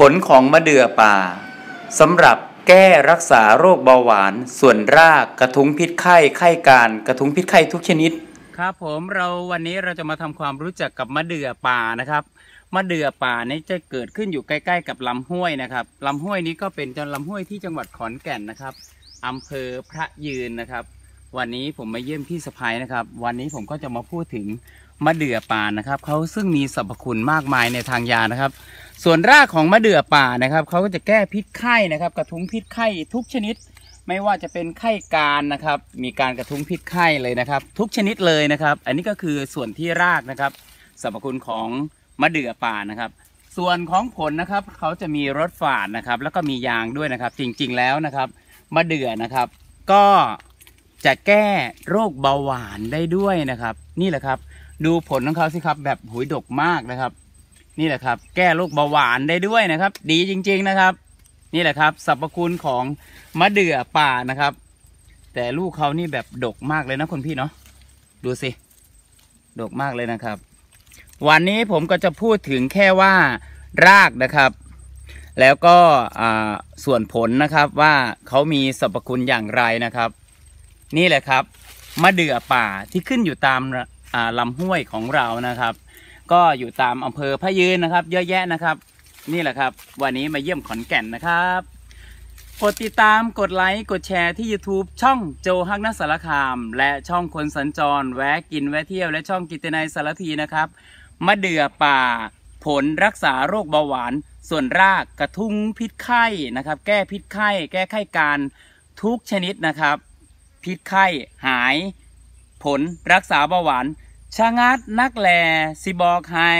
ผลของมะเดื่อป่าสำหรับแก้รักษาโรคเบาหวาน ส่วนรากกระทุ้งพิษไข้ไข้การกระทุ้งพิษไข้ทุกชนิด ครับผมเราวันนี้เราจะมาทำความรู้จักกับมะเดื่อป่านะครับ มะเดื่อป่านี้จะเกิดขึ้นอยู่ใกล้ ๆ กับลำห้วยนะครับลำห้วยนี้ก็เป็นจังลำห้วยที่จังหวัดขอนแก่นนะครับ อำเภอพระยืนนะครับ วันนี้ผมมาเยี่ยมพี่สะพายนะครับ วันนี้ผมก็จะมาพูดถึงมะเดื่อป่านะครับเขาซึ่งมีสรรพคุณมากมายในทางยานะครับส่วนรากของมะเดื่อป่านะครับเขาก็จะแก้พิษไข้นะครับ กระทุ้งพิษไข้ทุกชนิด ไม่ว่าจะเป็นไข้การนะครับ มีการกระทุ้งพิษไข้เลยนะครับ ทุกชนิดเลยนะครับ อันนี้ก็คือส่วนที่รากนะครับสรรพคุณของมะเดื่อป่านะครับ ส่วนของผลนะครับเขาจะมีรสฝาดนะครับ แล้วก็มียางด้วยนะครับ จริงๆแล้วนะครับมะเดื่อนะครับ ก็จะแก้โรคเบาหวานได้ด้วยนะครับ นี่แหละครับดูผลของเขาสิครับ แบบหุยดกมากนะครับนี่แหละครับแก้โรคเบาหวานได้ด้วยนะครับ ดีจริงๆนะครับ นี่แหละครับสรรพคุณของมะเดื่อป่านะครับ แต่ลูกเขานี่แบบดกมากเลยนะคนพี่เนาะดูสิดกมากเลยนะครับ วันนี้ผมก็จะพูดถึงแค่ว่ารากนะครับ แล้วก็ส่วนผลนะครับว่าเขามีสรรพคุณอย่างไรนะครับ นี่แหละครับมะเดื่อป่าที่ขึ้นอยู่ตามลำห้วยของเรานะครับก็อยู่ตามอำเภอพะยืนนะครับเยอะแยะนะครับนี่แหละครับวันนี้มาเยี่ยมขอนแก่นนะครับ กดติดตามกดไลค์กดแชร์ที่ YouTube ช่องโจฮักนัสารคาม และช่องคนสัญจรแวะกินแวะเที่ยวและช่องกิตนายสารพีนะครับ มะเดื่อป่า ผลรักษาโรคเบาหวาน ส่วนรากกระทุ้งพิษไข้นะครับ แก้พิษไข้ แก้ไข้การทุกชนิดนะครับพิษไข้หายผลรักษาเบาหวานชางัดนักแหล่สิบอกให้